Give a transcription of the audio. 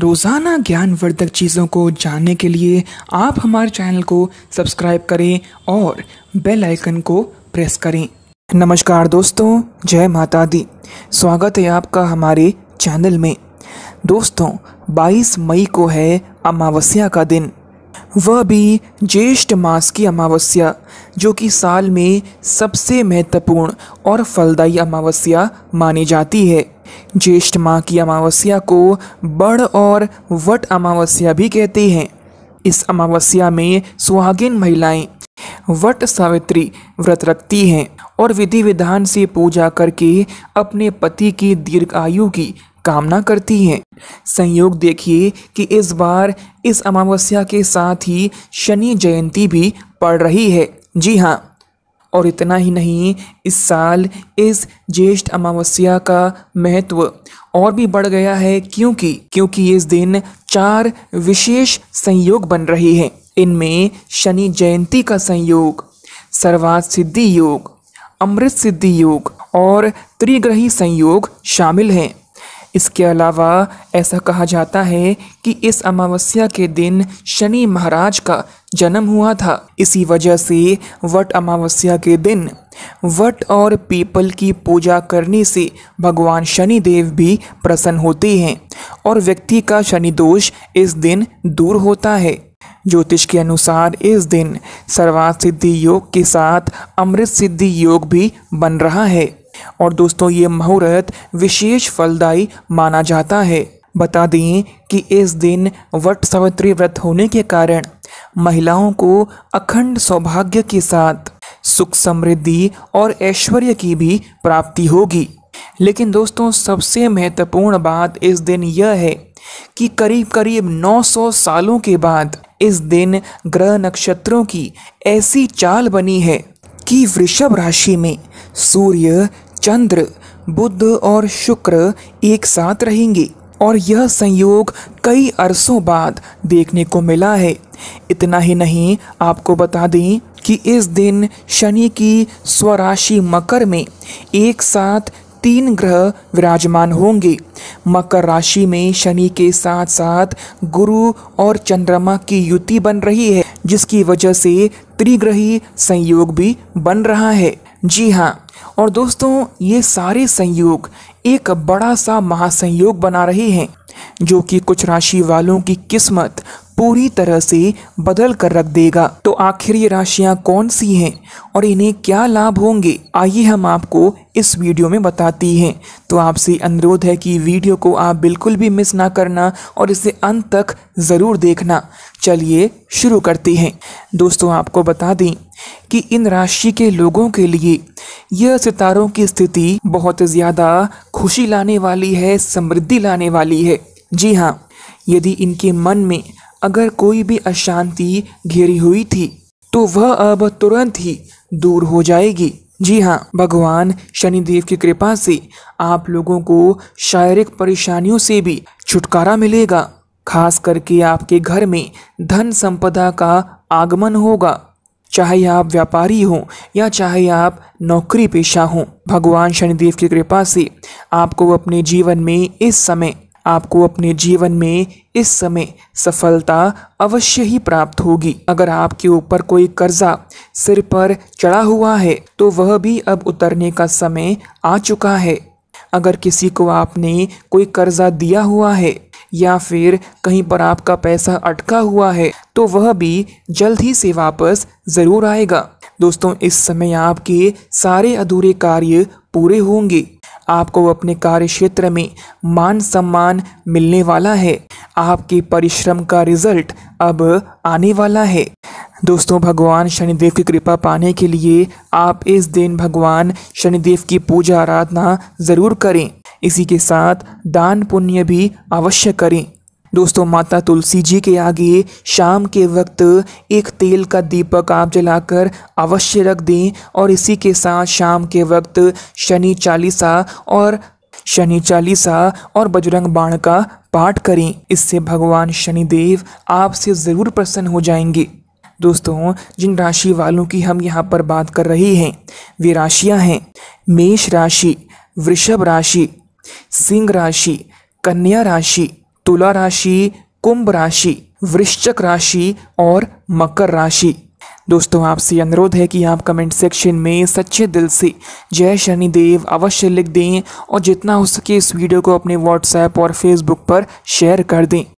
रोज़ाना ज्ञानवर्धक चीज़ों को जानने के लिए आप हमारे चैनल को सब्सक्राइब करें और बेल आइकन को प्रेस करें नमस्कार दोस्तों जय माता दी स्वागत है आपका हमारे चैनल में दोस्तों 22 मई को है अमावस्या का दिन वह भी ज्येष्ठ मास की अमावस्या जो कि साल में सबसे महत्वपूर्ण और फलदायी अमावस्या मानी जाती है ज्येष्ठ माह की अमावस्या को बड़ और वट अमावस्या भी कहते हैं इस अमावस्या में सुहागिन महिलाएं वट सावित्री व्रत रखती हैं और विधि विधान से पूजा करके अपने पति की दीर्घ आयु की कामना करती हैं संयोग देखिए कि इस बार इस अमावस्या के साथ ही शनि जयंती भी पड़ रही है जी हाँ और इतना ही नहीं इस साल इस ज्येष्ठ अमावस्या का महत्व और भी बढ़ गया है क्योंकि क्योंकि इस दिन चार विशेष संयोग बन रहे हैं इनमें शनि जयंती का संयोग सर्वार्थ सिद्धि योग अमृत सिद्धि योग और त्रिग्रही संयोग शामिल हैं इसके अलावा ऐसा कहा जाता है कि इस अमावस्या के दिन शनि महाराज का जन्म हुआ था इसी वजह से वट अमावस्या के दिन वट और पीपल की पूजा करने से भगवान शनि देव भी प्रसन्न होते हैं और व्यक्ति का शनि दोष इस दिन दूर होता है ज्योतिष के अनुसार इस दिन सर्वार्थ सिद्धि योग के साथ अमृत सिद्धि योग भी बन रहा है और दोस्तों ये मुहूर्त विशेष फलदायी माना जाता है बता दें कि इस दिन वट सावित्री व्रत होने के कारण महिलाओं को अखंड सौभाग्य के साथ सुख समृद्धि और ऐश्वर्य की भी प्राप्ति होगी लेकिन दोस्तों सबसे महत्वपूर्ण बात इस दिन यह है कि करीब करीब 900 सालों के बाद इस दिन ग्रह नक्षत्रों की ऐसी चाल बनी है कि वृषभ राशि में सूर्य चंद्र बुद्ध और शुक्र एक साथ रहेंगे और यह संयोग कई अरसों बाद देखने को मिला है इतना ही नहीं आपको बता दें कि इस दिन शनि की स्वराशि मकर में एक साथ तीन ग्रह विराजमान होंगे मकर राशि में शनि के साथ साथ गुरु और चंद्रमा की युति बन रही है जिसकी वजह से त्रिग्रही संयोग भी बन रहा है जी हाँ और दोस्तों ये सारे संयोग एक बड़ा सा महासंयोग बना रही हैं जो कि कुछ राशि वालों की किस्मत पूरी तरह से बदल कर रख देगा तो आखिर ये राशियाँ कौन सी हैं और इन्हें क्या लाभ होंगे आइए हम आपको इस वीडियो में बताती हैं तो आपसे अनुरोध है कि वीडियो को आप बिल्कुल भी मिस ना करना और इसे अंत तक ज़रूर देखना चलिए शुरू करते हैं दोस्तों आपको बता दें कि इन राशि के लोगों के लिए यह सितारों की स्थिति बहुत ज़्यादा खुशी लाने वाली है समृद्धि लाने वाली है जी हाँ यदि इनके मन में अगर कोई भी अशांति घेरी हुई थी तो वह अब तुरंत ही दूर हो जाएगी जी हाँ भगवान शनिदेव की कृपा से आप लोगों को शारीरिक परेशानियों से भी छुटकारा मिलेगा खास करके आपके घर में धन संपदा का आगमन होगा चाहे आप व्यापारी हो या चाहे आप नौकरी पेशा हो भगवान शनिदेव की कृपा से आपको अपने जीवन में इस समय आपको अपने जीवन में इस समय सफलता अवश्य ही प्राप्त होगी अगर आपके ऊपर कोई कर्जा सिर पर चढ़ा हुआ है तो वह भी अब उतरने का समय आ चुका है अगर किसी को आपने कोई कर्जा दिया हुआ है या फिर कहीं पर आपका पैसा अटका हुआ है तो वह भी जल्द ही से वापस ज़रूर आएगा दोस्तों इस समय आपके सारे अधूरे कार्य पूरे होंगे आपको अपने कार्य क्षेत्र में मान सम्मान मिलने वाला है आपके परिश्रम का रिजल्ट अब आने वाला है दोस्तों भगवान शनिदेव की कृपा पाने के लिए आप इस दिन भगवान शनिदेव की पूजा आराधना ज़रूर करें इसी के साथ दान पुण्य भी अवश्य करें दोस्तों माता तुलसी जी के आगे शाम के वक्त एक तेल का दीपक आप जलाकर अवश्य रख दें और इसी के साथ शाम के वक्त शनि चालीसा और शनि चालीसा और बजरंग बाण का पाठ करें इससे भगवान शनिदेव आपसे ज़रूर प्रसन्न हो जाएंगे दोस्तों जिन राशि वालों की हम यहाँ पर बात कर रहे हैं वे राशियाँ हैं मेष राशि वृषभ राशि सिंह राशि कन्या राशि तुला राशि कुंभ राशि वृश्चक राशि और मकर राशि दोस्तों आपसे अनुरोध है कि आप कमेंट सेक्शन में सच्चे दिल से जय शनिदेव अवश्य लिख दें और जितना हो सके इस वीडियो को अपने व्हाट्सएप और फेसबुक पर शेयर कर दें